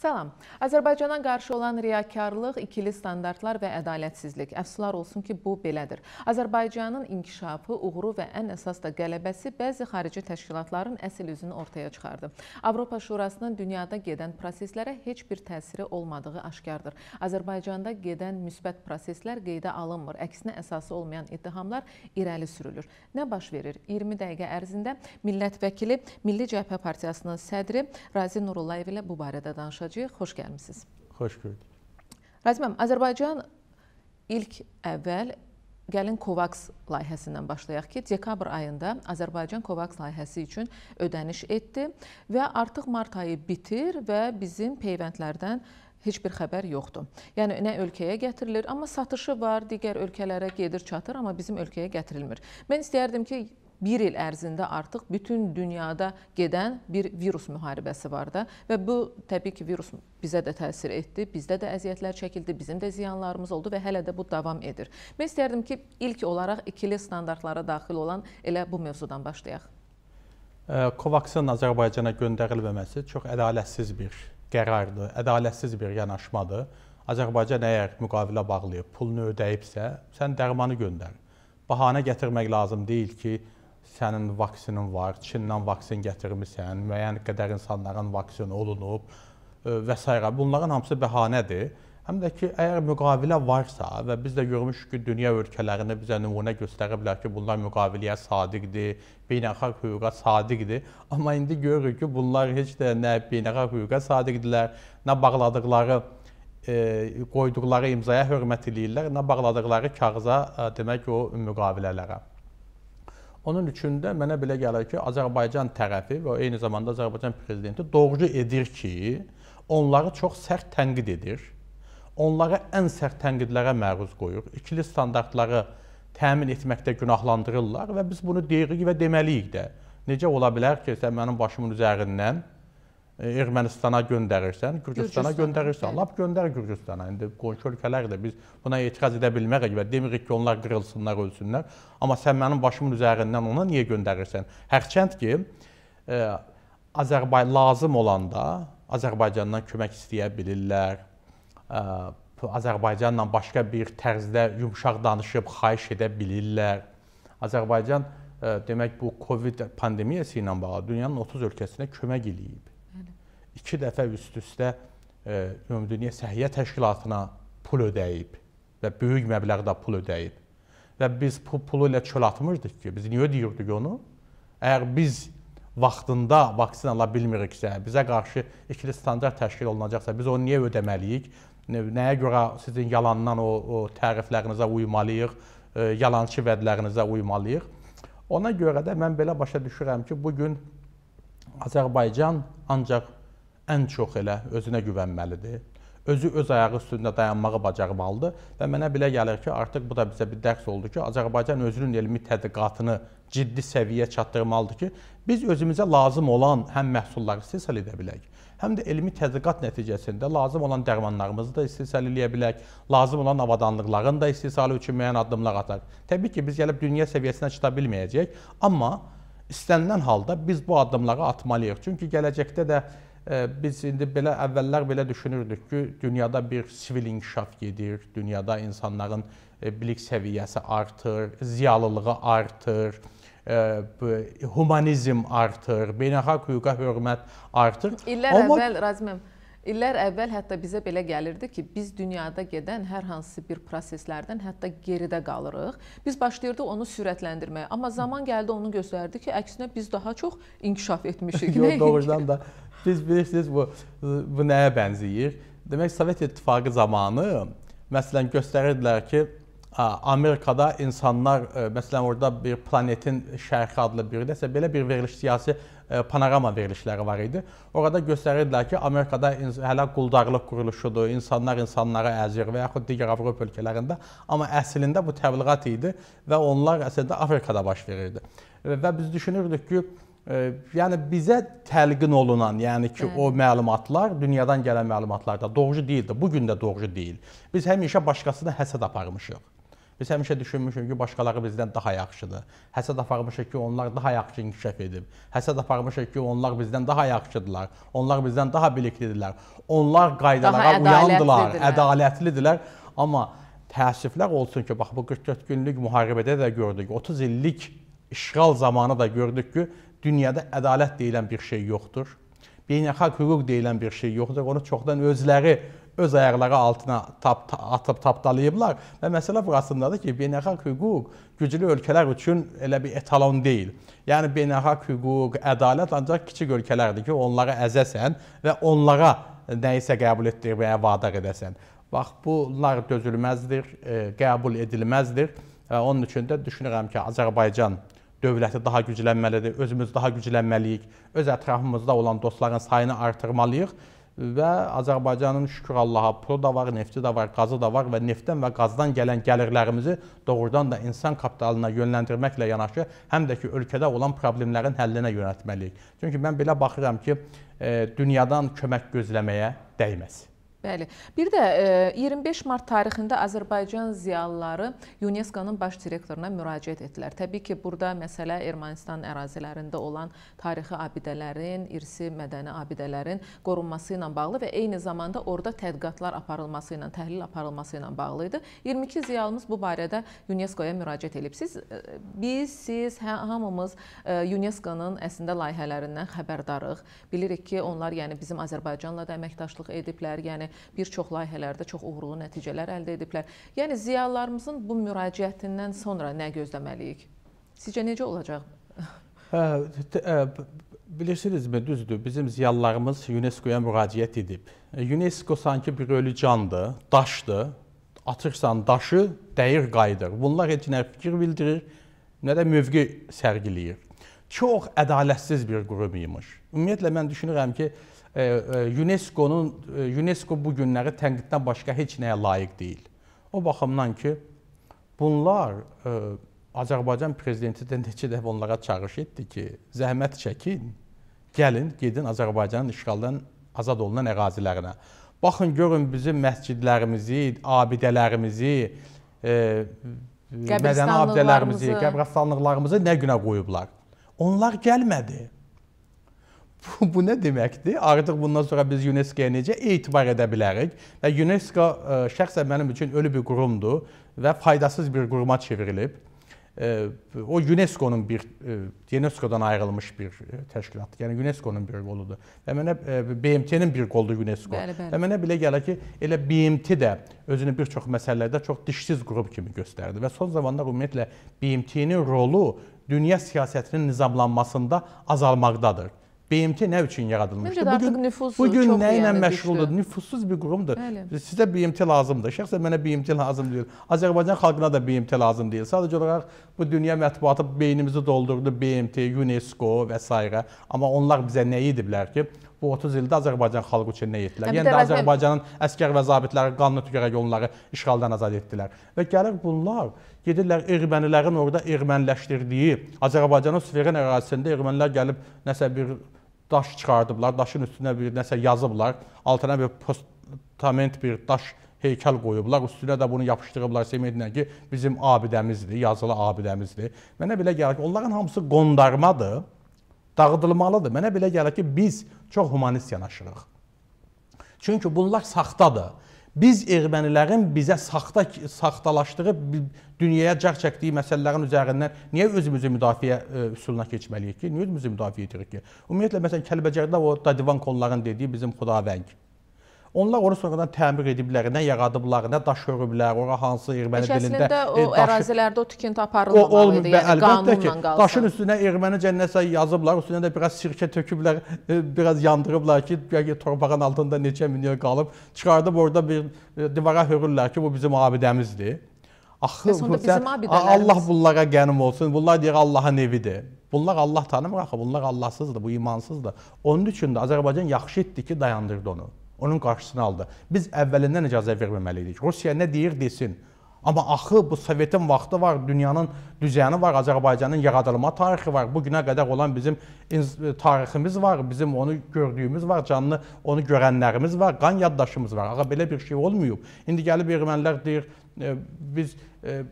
Salam. Azərbaycana qarşı olan riyakarlıq, ikili standartlar və ədalətsizlik. Əfsular olsun ki, bu belədir. Azərbaycanın inkişafı, uğuru və ən əsas da qələbəsi bəzi xarici təşkilatların əsl üzünü ortaya çıxardı. Avropa Şurasının dünyada gedən proseslərə heç bir təsiri olmadığı aşkardır. Azərbaycanda gedən müsbət proseslər qeydə alınmır. Əksinə əsası olmayan ittihamlar irəli sürülür. Nə baş verir? 20 dəqiqə ərzində millət vəkili Milli Cəbhə Partiyasının sədri Razi Nurullayev ilə bu barədə danışacaq. Axtarıcıya xoş gəlmisiniz. Xoş gördük. Raziməm, Azərbaycan ilk əvvəl Gəlin Kovaks layihəsindən başlayaq ki, dekabr ayında Azərbaycan Kovaks layihəsi üçün ödəniş etdi və artıq mart ayı bitir və bizim peyvəndlərdən heç bir xəbər yoxdur. Yəni nə ölkəyə gətirilir, amma satışı var, digər ölkələrə gedir, çatır, amma bizim ölkəyə gətirilmir. Mən istəyərdim ki, bir il ərzində artıq bütün dünyada gedən bir virus müharibəsi var da və bu təbii ki, virus bizə də təsir etdi, bizdə də əziyyətlər çəkildi, bizim də ziyanlarımız oldu və hələ də bu davam edir. Mən istərdim ki, ilk olaraq ikili standartlara daxil olan elə bu mövzudan başlayaq. Kovaksın Azərbaycana göndərilməməsi çox ədalətsiz bir qərardır, ədalətsiz bir yanaşmadır. Azərbaycan əgər müqavilə bağlayıb, pulunu ödəyibsə, sən dərmanı göndər. Bahanə gətirmək lazım deyil ki, sənin vaksinin var, Çindən vaksin gətirmisən, müəyyən qədər insanların vaksin olunub e, və s. Bunların hamısı bəhanədir. Həm də ki, əgər müqavilə varsa və biz də görmüşük ki, dünya ölkələrini bizə nümunə göstəriblər ki, bunlar müqaviləyə sadiqdir, beynəlxalq hüquqa sadiqdir. Amma indi görürük ki, bunlar heç də nə beynəlxalq hüquqa sadiqdirlər, nə bağladıqları e, qoyduqları imzaya hörmət eləyirlər, nə bağladıqları kağıza, e, demək o müqavilələrə. Onun üçün də mənə belə gəlir ki, Azərbaycan tərəfi və eyni zamanda Azərbaycan prezidenti doğru edir ki, onları çox sərt tənqid edir. Onları ən sərt tənqidlərə məruz qoyur. İkili standartları təmin etməkdə günahlandırırlar və biz bunu deyirik və deməliyik də. Necə ola bilər ki, sən mənim başımın üzərindən E, Ermənistana göndərirsən, Gürcüstana göndərirsən, lap göndər Gürcüstana. İndi qonşu ölkələr də biz buna etiraz edə bilmərək və demirik ki, onlar qırılsınlar, ölsünlər. Amma sən mənim başımın üzərindən ona niyə göndərirsən? Hərçənd ki, e, Azərbaycan lazım olanda Azərbaycandan kömək istəyə bilirlər. E, Azərbaycanla başqa bir tərzdə yumşaq danışıb xahiş edə bilirlər. Azərbaycan demək bu Covid pandemiyası ilə bağlı dünyanın 30 ölkəsinə kömək eləyib iki dəfə üst-üstə e, Ümumdünya Səhiyyə Təşkilatına pul ödəyib və böyük məbləğdə pul ödəyib. Və biz bu pulu elə çöl atmırdıq ki, biz niyə ödəyirdik onu? Əgər biz vaxtında vaksin ala bilmiriksə, bizə qarşı ikili standart təşkil olunacaqsa, biz onu niyə ödəməliyik? Nəyə görə sizin yalandan o, o təriflərinizə uymalıyıq, e, yalançı vədlərinizə uymalıyıq? Ona görə də mən belə başa düşürəm ki, bu gün Azərbaycan ancaq ən çox elə özünə güvənməlidir. Özü öz ayağı üstündə dayanmağı bacarmalıdır və mənə belə gəlir ki, artıq bu da bizə bir dərs oldu ki, Azərbaycan özünün elmi tədqiqatını ciddi səviyyəyə çatdırmalıdır ki, biz özümüzə lazım olan həm məhsulları istehsal edə bilək, həm də elmi tədqiqat nəticəsində lazım olan dərmanlarımızı da istehsal edə bilək, lazım olan avadanlıqların da istehsalı üçün müəyyən addımlar ataq. Təbii ki, biz gəlib dünya səviyyəsinə çata bilməyəcəyik, amma istənilən halda biz bu addımları atmalıyıq. Çünki gələcəkdə də biz indi belə əvvəllər belə düşünürdük ki, dünyada bir sivil inkişaf gedir, dünyada insanların bilik səviyyəsi artır, ziyalılığı artır, humanizm artır, beynəlxalq hüquqa hörmət artır. İllər Amma, əvvəl Razmim İllər əvvəl hətta bizə belə gəlirdi ki, biz dünyada gedən hər hansı bir proseslərdən hətta geridə qalırıq. Biz başlayırdıq onu sürətləndirməyə, amma zaman gəldi onu göstərdi ki, əksinə biz daha çox inkişaf etmişik. Yox, doğrudan da biz bilirsiniz bu bu nəyə bənzəyir? Demək Sovet İttifaqı zamanı məsələn göstərirdilər ki, Amerikada insanlar e, məsələn orada bir planetin şərqi adlı bir nəsə belə bir veriliş siyasi E, panorama verilişləri var idi. Orada göstərirdilər ki, Amerikada hələ quldarlıq quruluşudur, insanlar insanlara əzir və yaxud digər Avropa ölkələrində, amma əslində bu təbliğat idi və onlar əslində Afrikada baş verirdi. Və biz düşünürdük ki, e, yəni bizə təlqin olunan, yəni ki, Hı. o məlumatlar dünyadan gələn məlumatlarda doğru deyildi. Bu gün də doğru deyil. Biz həmişə başqasına həsəd aparmışıq. Biz həmişə düşünmüşük ki, başqaları bizdən daha yaxşıdır. Həsəd aparmışıq ki, onlar daha yaxşı inkişaf edib. Həsəd aparmışıq ki, onlar bizdən daha yaxşıdırlar. Onlar bizdən daha biliklidirlər. Onlar qaydalara uyandılar, ədalətlidirlər. Amma təəssüflər olsun ki, bax bu 44 günlük müharibədə də gördük, 30 illik işğal zamanı da gördük ki, dünyada ədalət deyilən bir şey yoxdur. Beynəlxalq hüquq deyilən bir şey yoxdur. Onu çoxdan özləri öz ayaqları altına tap, atıb tapdalayıblar və məsələ burasındadır ki, beynəlxalq hüquq güclü ölkələr üçün elə bir etalon deyil. Yəni beynəlxalq hüquq, ədalət ancaq kiçik ölkələrdir ki, onlara əzəsən və onlara nəyisə qəbul etdirməyə vadar edəsən. Bax, bunlar dözülməzdir, e, qəbul edilməzdir və onun üçün də düşünürəm ki, Azərbaycan dövləti daha güclənməlidir, özümüz daha güclənməliyik, öz ətrafımızda olan dostların sayını artırmalıyıq və Azərbaycanın şükür Allaha pulu da var, nefti də var, qazı da var və neftdən və qazdan gələn gəlirlərimizi doğrudan da insan kapitalına yönləndirməklə yanaşı, həm də ki, ölkədə olan problemlərin həllinə yönəltməliyik. Çünki mən belə baxıram ki, e, dünyadan kömək gözləməyə dəyməz. Bəli. Bir də 25 e, mart tarixində Azərbaycan ziyalıları UNESCO-nun baş direktoruna müraciət etdilər. Təbii ki, burada məsələ Ermənistan ərazilərində olan tarixi abidələrin, irsi mədəni abidələrin qorunması ilə bağlı və eyni zamanda orada tədqiqatlar aparılması ilə, təhlil aparılması ilə bağlı idi. 22 ziyalımız bu barədə UNESCO-ya müraciət edib. Siz e, biz, siz, hə, hamımız e, UNESCO-nun əslində layihələrindən xəbərdarıq. Bilirik ki, onlar yəni bizim Azərbaycanla da əməkdaşlıq ediblər. Yəni bir çox layihələrdə çox uğurlu nəticələr əldə ediblər. Yəni ziyalılarımızın bu müraciətindən sonra nə gözləməliyik? Sizcə necə olacaq? Hə, hə bilirsinizmi, düzdür, bizim ziyalılarımız UNESCO-ya müraciət edib. E, UNESCO sanki bir ölü candır, daşdır. Atırsan daşı, dəyir qayıdır. Bunlar heç nə fikir bildirir, nə də mövqe sərgiləyir. Çox ədalətsiz bir qurum imiş. Ümumiyyətlə mən düşünürəm ki, E, UNESCO-nun e, UNESCO bu günləri tənqiddən başqa heç nəyə layiq deyil. O baxımdan ki, bunlar e, Azərbaycan prezidenti də neçə dəfə onlara çağırış etdi ki, zəhmət çəkin, gəlin, gedin Azərbaycanın işğaldan azad olunan ərazilərinə. Baxın, görün bizim məscidlərimizi, abidələrimizi, e, mədəni abidələrimizi, qəbristanlıqlarımızı nə günə qoyublar. Onlar gəlmədi. Bu, bu nə deməkdir? Artıq bundan sonra biz UNESCO-ya necə etibar edə bilərik? Və UNESCO ə, e, şəxsən mənim üçün ölü bir qurumdur və faydasız bir quruma çevrilib. Ə, e, o UNESCO-nun bir e, UNESCO-dan ayrılmış bir təşkilat, yəni UNESCO-nun bir qoludur. Və mənə BMT-nin bir qoludur UNESCO. Bəli, bəli. Və mənə belə gəlir ki, elə BMT də özünü bir çox məsələlərdə çox dişsiz qrup kimi göstərdi və son zamanlar ümumiyyətlə BMT-nin rolu dünya siyasətinin nizamlanmasında azalmaqdadır. BMT nə üçün yaradılmışdı? Necə bugün nüfuz bugün nə ilə yəni məşğuldur? Nüfuzsuz bir qurumdur. Bəli. Sizə BMT lazımdır. Şəxsən mənə BMT lazım deyil. Azərbaycan xalqına da BMT lazım deyil. Sadəcə olaraq bu dünya mətbuatı beynimizi doldurdu. BMT, UNESCO və s. Amma onlar bizə nə ediblər ki, bu 30 ildə Azərbaycan xalqı üçün nə etdilər? Yəni də Azərbaycanın əsgər və zabitləri qanuna görə onları işğaldan azad etdilər. Və gəlir bunlar, gedirlər ermənilərin orada erməniləşdirdiyi, Azərbaycanın suveren ərazisində ermənilər gəlib nəsə bir daş çıxardıblar, daşın üstünə bir nəsə yazıblar, altına bir postament bir daş heykəl qoyublar, üstünə də bunu yapışdırıblar sementlə ki, bizim abidəmizdir, yazılı abidəmizdir. Mənə belə gəlir ki, onların hamısı qondarmadır, dağıdılmalıdır. Mənə belə gəlir ki, biz çox humanist yanaşırıq. Çünki bunlar saxtadır biz ermənilərin bizə saxta saxtalaşdığı dünyaya cəh çəkdiyi məsələlərin üzərindən niyə özümüzü müdafiə e, üsuluna keçməliyik ki? Niyə özümüzü müdafiə edirik ki? Ümumiyyətlə məsələn Kəlbəcərdə o Dadivan kolların dediyi bizim xudavəng Onlar onu sonradan təmir ediblər, nə yaradıblar, nə daş hörüblər, ora hansı erməni dilində Əslində e, o daşı, ərazilərdə o tikinti aparılmamalı idi, yəni əlbəttə ki, qalsa. Daşın üstünə ermənicə nəsə yazıblar, üstünə də biraz sirkə töküblər, e, biraz yandırıblar ki, torpağın altında neçə milyon qalıb, çıxardıb orada bir e, divara hörürlər ki, bu bizim abidəmizdir. Axı, sən, Allah bunlara qənim olsun, bunlar deyir Allahın evidir. Bunlar Allah tanımır axı, bunlar Allahsızdır, bu imansızdır. Onun üçün də Azərbaycan yaxşı etdi ki, dayandırdı onu onun qarşısını aldı. Biz əvvəlindən icazə verməməli idik. Rusiya nə deyir desin. Amma axı bu Sovetin vaxtı var, dünyanın düzəni var, Azərbaycanın yaradılma tarixi var. Bu günə qədər olan bizim tariximiz var, bizim onu gördüyümüz var, canlı onu görənlərimiz var, qan yaddaşımız var. Ağa belə bir şey olmayıb. İndi gəlib ermənilər deyir, e, biz e,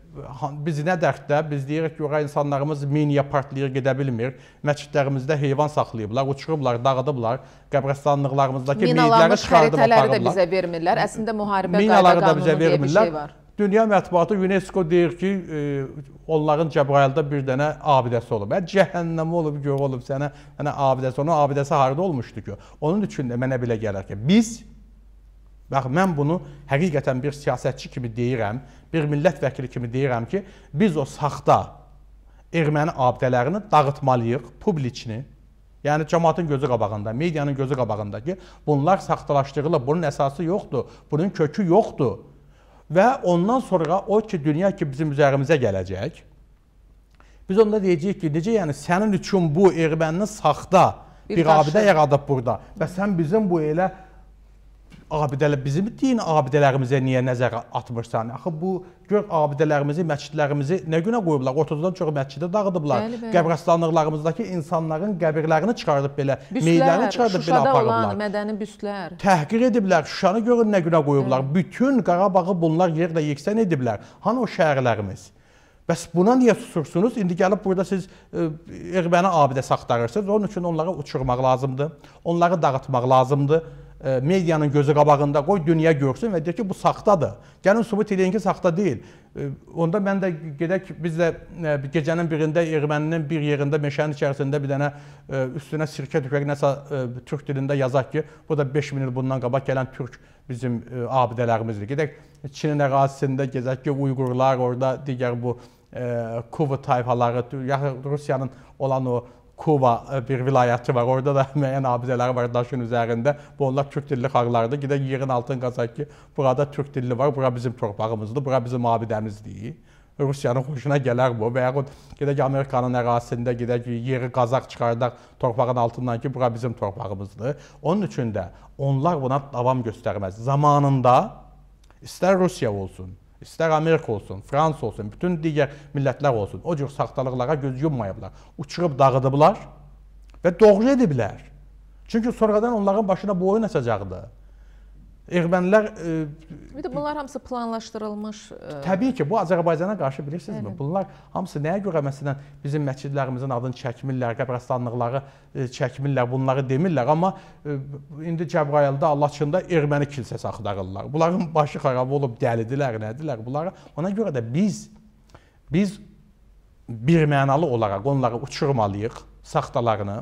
biz nə dərddə, biz deyirik ki, ora insanlarımız miniyə partlayır, gedə bilmir. Məscidlərimizdə heyvan saxlayıblar, uçurublar, dağıdıblar. Qəbrəstanlıqlarımızdakı meyidləri çıxardıb aparıblar. Minalanmış xəritələri də bizə vermirlər. Əslində müharibə qayda qanunu diye bir şey var. Dünya mətbuatı UNESCO deyir ki, e, onların Cəbrayılda bir dənə abidəsi olub. Ə, cəhənnəmi olub, göv olub sənə, mənə abidəsi. Onun abidəsi harada olmuşdu ki? Onun üçün də mənə belə gələr ki, biz Bax, mən bunu həqiqətən bir siyasətçi kimi deyirəm, bir millət vəkili kimi deyirəm ki, biz o saxta erməni abidələrini dağıtmalıyıq, publikini, Yəni cəmaatın gözü qabağında, medianın gözü qabağında ki, bunlar saxtalaşdırılıb, bunun əsası yoxdur, bunun kökü yoxdur. Və ondan sonra o ki, dünya ki, bizim üzərimizə gələcək, biz onda deyəcəyik ki, necə yəni sənin üçün bu ermənini saxta bir abidə yaradıb burada və sən bizim bu elə abidələr bizim din abidələrimizə niyə nəzərə atmırsan? Axı bu gör abidələrimizi, məscidlərimizi nə günə qoyublar? 30-dan çox məscidi dağıdıblar. Bəli, bəli. Qəbrəstanlıqlarımızdakı insanların qəbirlərini çıxardıb belə, meyillərini çıxardıb Şuşada belə aparıblar. Olan mədəni büstlər. Təhqir ediblər. Şuşanı görün nə günə qoyublar. Bəli. Bütün Qarabağı bunlar yerlə yeksən ediblər. Hani o şəhərlərimiz? Bəs buna niyə susursunuz? İndi gəlib burada siz ə, e, erməni abidəsi axtarırsınız. Onun üçün onları uçurmaq lazımdır. Onları dağıtmaq lazımdır. E, medianın gözü qabağında qoy dünya görsün və deyir ki, bu saxtadır. Gəlin sübut edin ki, saxta deyil. E, onda mən də gedək biz də e, gecənin birində erməninin bir yerində meşənin içərisində bir dənə üstünə sirkə tökək nəsə türk dilində yazaq ki, bu da 5000 il bundan qabaq gələn türk bizim abidələrimizdir. Gedək Çinin ərazisində gezək ki, Uyğurlar orada digər bu Kuvu tayfaları, Rusiyanın olan o Kuba e, bir vilayəti var. Orada da müəyyən abidələr var daşın üzərində. Bu onlar türk dilli xarlardır. Gidə yerin altın qazaq ki, burada türk dilli var. Bura bizim torpağımızdır. Bura bizim abidəmizdir. Rusiyanın xoşuna gələr bu. Və yaxud gedək Amerikanın ərazisində gedək yeri qazaq çıxardaq torpağın altından ki, bura bizim torpağımızdır. Onun üçün də onlar buna davam göstərməz. Zamanında istər Rusiya olsun, İstər Amerika olsun, Fransa olsun, bütün digər millətlər olsun. O cür saxtalıqlara göz yummayıblar. Uçurub dağıdıblar və doğru ediblər. Çünki sonradan onların başına bu oyun açacaqdı. Ermənilər Ümumiyyətlə e, bunlar hamısı planlaşdırılmış. Ə... E, Təbii ki, bu Azərbaycana qarşı bilirsinizmi? Bunlar hamısı nəyə görə məsələn bizim məscidlərimizin adını çəkmirlər, qəbrəstanlıqları e, çəkmirlər, bunları demirlər, amma indi Cəbrayılda, Laçında erməni kilsəsi axtarırlar. Bunların başı xarab olub dəlidilər, nədirlər bunlara. Ona görə də biz biz bir mənalı olaraq onları uçurmalıyıq saxtalarını.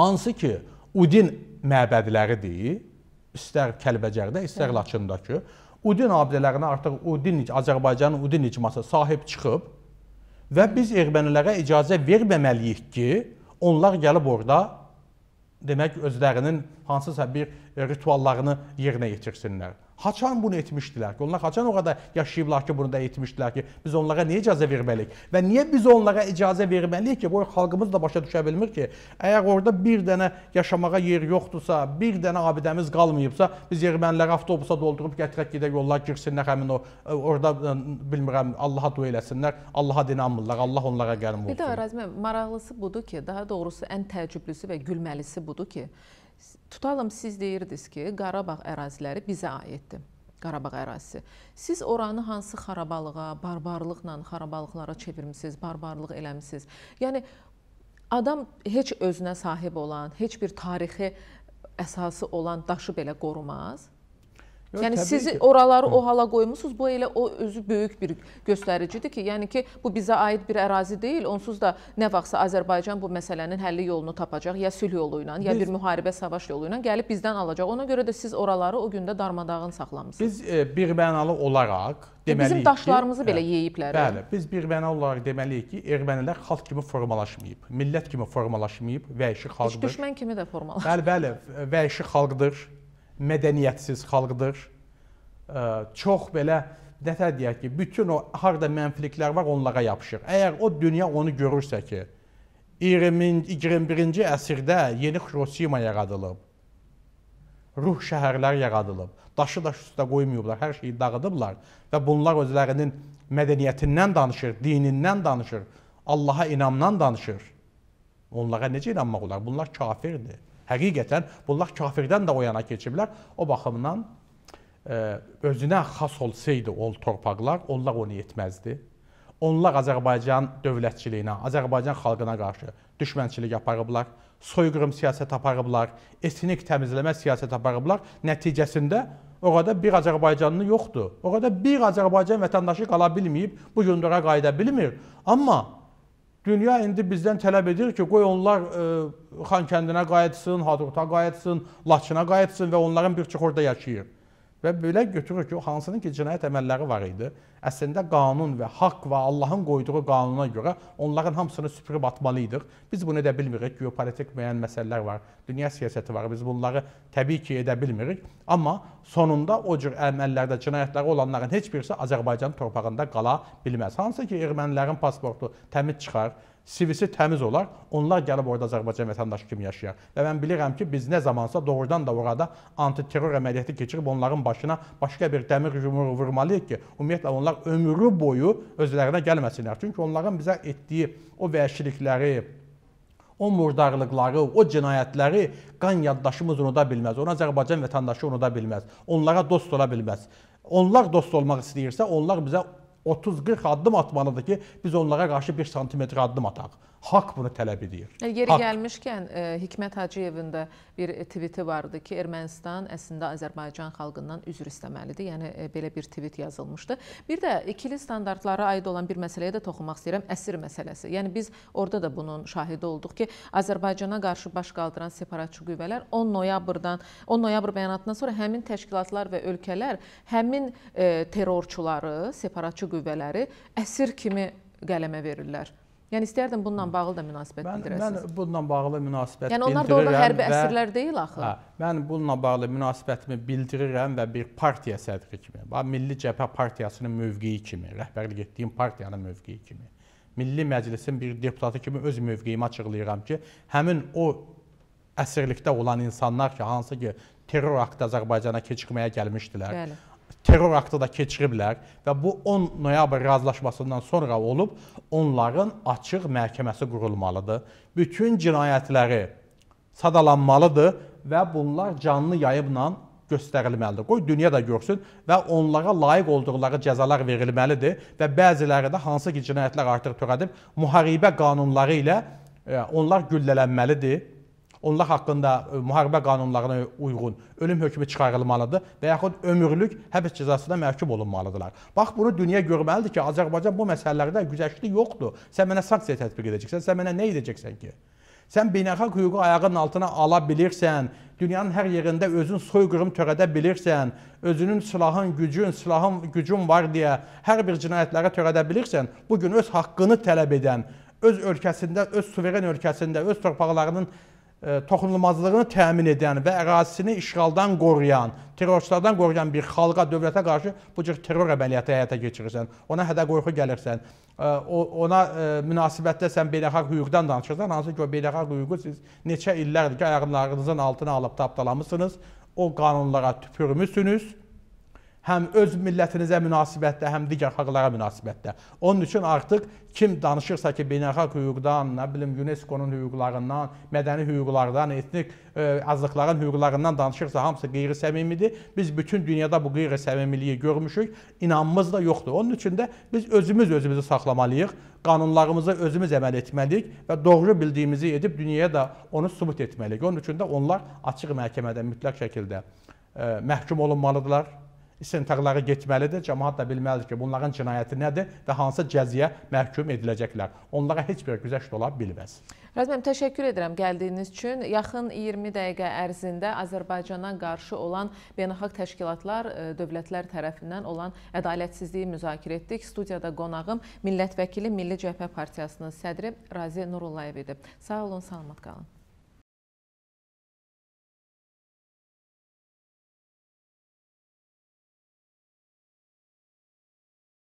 Hansı ki, Udin məbədləri deyil istər Kəlbəcərdə, istər Laçındakı Udin abidələrinə artıq Udin Azərbaycanın Udin icması sahib çıxıb və biz ermənilərə icazə verməməliyik ki, onlar gəlib orada demək özlərinin hansısa bir rituallarını yerinə yetirsinlər. Haçan bunu etmişdilər ki, onlar haçan o qədər yaşayıblar ki, bunu da etmişdilər ki, biz onlara niyə icazə verməliyik? Və niyə biz onlara icazə verməliyik ki, bu xalqımız da başa düşə bilmir ki, əgər orada bir dənə yaşamağa yer yoxdursa, bir dənə abidəmiz qalmayıbsa, biz erməniləri avtobusa doldurub gətirək gedək yollar girsinlər həmin o e, orada e, bilmirəm Allaha dua eləsinlər, Allaha dinanmırlar, Allah onlara qəlm olsun. Bir də Ərazmi maraqlısı budur ki, daha doğrusu ən təəccüblüsü və gülməlisi budur ki, tutalım siz deyirdiniz ki, Qarabağ əraziləri bizə aiddir. Qarabağ ərazisi. Siz oranı hansı xarabalığa, barbarlıqla xarabalıqlara çevirmisiniz, barbarlıq eləmisiniz? Yəni adam heç özünə sahib olan, heç bir tarixi əsası olan daşı belə qorumaz. Yox, yəni siz ki. oraları o hala qoymusunuz. Bu elə o özü böyük bir göstəricidir ki, yəni ki, bu bizə aid bir ərazi deyil. Onsuz da nə vaxtsa Azərbaycan bu məsələnin həlli yolunu tapacaq, ya sülh yolu ilə, biz, ya bir müharibə savaş yolu ilə gəlib bizdən alacaq. Ona görə də siz oraları o gündə darmadağın saxlamısınız. Biz e, bir mənalı olaraq e, deməliyik ki, bizim daşlarımızı ki, hə, belə hə, yeyiblər. Bəli, hə? biz bir məna olaraq deməliyik ki, ermənilər xalq kimi formalaşmayıb, millət kimi formalaşmayıb, vəhşi xalqdır. Heç düşmən kimi də formalaşmayıb. Bəli, bəli, vəhşi xalqdır mədəniyyətsiz xalqdır. Çox belə nətər deyək ki, bütün o harda mənfiliklər var onlara yapışır. Əgər o dünya onu görürsə ki, 20 21-ci əsrdə yeni Hiroşima yaradılıb. Ruh şəhərlər yaradılıb. Daşı daş üstə qoymayıblar, hər şeyi dağıdıblar və bunlar özlərinin mədəniyyətindən danışır, dinindən danışır, Allaha inamdan danışır. Onlara necə inanmaq olar? Bunlar kafirdir. Həqiqətən bunlar kafirdən də o yana keçiblər. O baxımdan e, özünə xas olsaydı o torpaqlar, onlar onu etməzdi. Onlar Azərbaycan dövlətçiliyinə, Azərbaycan xalqına qarşı düşmənçilik aparıblar, soyqırım siyasət aparıblar, etnik təmizləmə siyasət aparıblar. Nəticəsində orada bir Azərbaycanlı yoxdur. Orada bir Azərbaycan vətəndaşı qala bilməyib, bu gündora qayıda bilmir. Amma Dünya indi bizdən tələb edir ki, qoy onlar e, Xankəndinə qayıtsın, Hadrut'a qayıtsın, Laçına qayıtsın və onların bir çox orada yaşayır. Və belə götürür ki, o hansının ki, cinayət əməlləri var idi. Əslində qanun və haqq və Allahın qoyduğu qanuna görə onların hamısını süpürüb atmalıydıq. Biz bunu edə bilmirik. Geopolitik müəyyən məsələlər var, dünya siyasəti var. Biz bunları təbii ki, edə bilmirik. Amma sonunda o cür əməllərdə cinayətləri olanların heç birisi Azərbaycan torpağında qala bilməz. Hansı ki, ermənilərin pasportu təmiz çıxar, sivisi təmiz olar. Onlar gəlib orada Azərbaycan vətəndaşı kimi yaşayar. Və mən bilirəm ki, biz nə zamansa doğrudan da orada antiterror əməliyyatı keçirib onların başına başqa bir dəmir yumruğu vurmalıyıq ki, ümumiyyətlə onlar ömrü boyu özlərinə gəlməsinlər. Çünki onların bizə etdiyi o vəhşilikləri, o murdarlıqları, o cinayətləri qan yaddaşımız unuda bilməz. Onu Azərbaycan vətəndaşı unuda bilməz. Onlara dost ola bilməz. Onlar dost olmaq istəyirsə, onlar bizə 30-40 addım atmalıdır ki, biz onlara qarşı 1 sm addım ataq. Haqq bunu tələb edir. E, yeri Haqq. gəlmişkən e, Hikmət Hacıyevin də bir tviti vardı ki, Ermənistan əslində Azərbaycan xalqından üzr istəməlidir. Yəni e, belə bir tvit yazılmışdı. Bir də ikili standartlara aid olan bir məsələyə də toxunmaq istəyirəm, əsir məsələsi. Yəni biz orada da bunun şahidi olduq ki, Azərbaycana qarşı baş qaldıran separatçı qüvvələr 10 noyabrdan 10 noyabr bəyanatından sonra həmin təşkilatlar və ölkələr həmin e, terrorçuları, separatçı qüvvələri əsir kimi qələmə verirlər. Yəni istərdim bununla bağlı da münasibət mən, bildirəsiniz. Mən bununla bağlı münasibət yəni, bildirirəm. Yəni onlar da orada hərbi və, əsirlər deyil axı. Hə, mən bununla bağlı münasibətimi bildirirəm və bir partiya sədri kimi, Milli Cəbhə Partiyasının mövqeyi kimi, rəhbərlik etdiyim partiyanın mövqeyi kimi, Milli Məclisin bir deputatı kimi öz mövqeyimi açıqlayıram ki, həmin o əsirlikdə olan insanlar ki, hansı ki terror aktı Azərbaycana keçirməyə gəlmişdilər. Bəli terror aktı da keçiriblər və bu 10 noyabr razılaşmasından sonra olub onların açıq məhkəməsi qurulmalıdır. Bütün cinayətləri sadalanmalıdır və bunlar canlı yayıbla göstərilməlidir. Qoy dünya da görsün və onlara layiq olduqları cəzalar verilməlidir və bəziləri də hansı ki cinayətlər artıq törədib müharibə qanunları ilə e, onlar güllələnməlidir onlar haqqında e, müharibə qanunlarına uyğun ölüm hökmü çıxarılmalıdır və yaxud ömürlük həbs cəzasına məhkum olunmalıdırlar. Bax bunu dünya görməlidir ki, Azərbaycan bu məsələlərdə güzəştli yoxdur. Sən mənə sanksiya tətbiq edəcəksən, sən mənə nə edəcəksən ki? Sən beynəlxalq hüququ ayağının altına ala bilirsən, dünyanın hər yerində özün soyqırım törədə bilirsən, özünün silahın, gücün, silahın, gücün var deyə hər bir cinayətlərə törədə bilirsən, bu gün öz haqqını tələb edən, öz ölkəsində, öz suveren ölkəsində, öz torpaqlarının E, toxunulmazlığını təmin edən və ərazisini işğaldan qoruyan, terroristlərdən qoruyan bir xalqa, dövlətə qarşı bu cür terror əməliyyatı həyata keçirirsən, ona hədə-qorxu gəlirsən, e, ona e, münasibətdə sən beynəlxalq hüquqdan danışırsan, hansı ki, o beynəlxalq hüququ siz neçə illərdir ki, ayaqlarınızın altına alıb tapdalamısınız, o qanunlara tüpürmüsünüz həm öz millətinizə münasibətdə, həm digər haqlara münasibətdə. Onun üçün artıq kim danışırsa ki, beynəlxalq hüquqdan, nə bilim UNESCO-nun hüquqlarından, mədəni hüquqlardan, etnik ə, e, azlıqların hüquqlarından danışırsa, hamısı qeyri-səmimidir. Biz bütün dünyada bu qeyri-səmimiliyi görmüşük. İnanımız da yoxdur. Onun üçün də biz özümüz özümüzü saxlamalıyıq. Qanunlarımıza özümüz əməl etməliyik və doğru bildiyimizi edib dünyaya da onu sübut etməliyik. Onun üçün də onlar açıq məhkəmədə mütləq şəkildə ə, e, məhkum olunmalıdırlar istintaqlara getməlidir. Cəmaət də bilməlidir ki, bunların cinayəti nədir və hansı cəziyə məhkum ediləcəklər. Onlara heç bir güzəşt ola bilməz. Rəzməm, təşəkkür edirəm gəldiyiniz üçün. Yaxın 20 dəqiqə ərzində Azərbaycana qarşı olan beynəlxalq təşkilatlar, e, dövlətlər tərəfindən olan ədalətsizliyi müzakirə etdik. Studiyada qonağım millət vəkili Milli Cəbhə Partiyasının sədri Razi Nurullayev idi. Sağ olun, salamat qalın.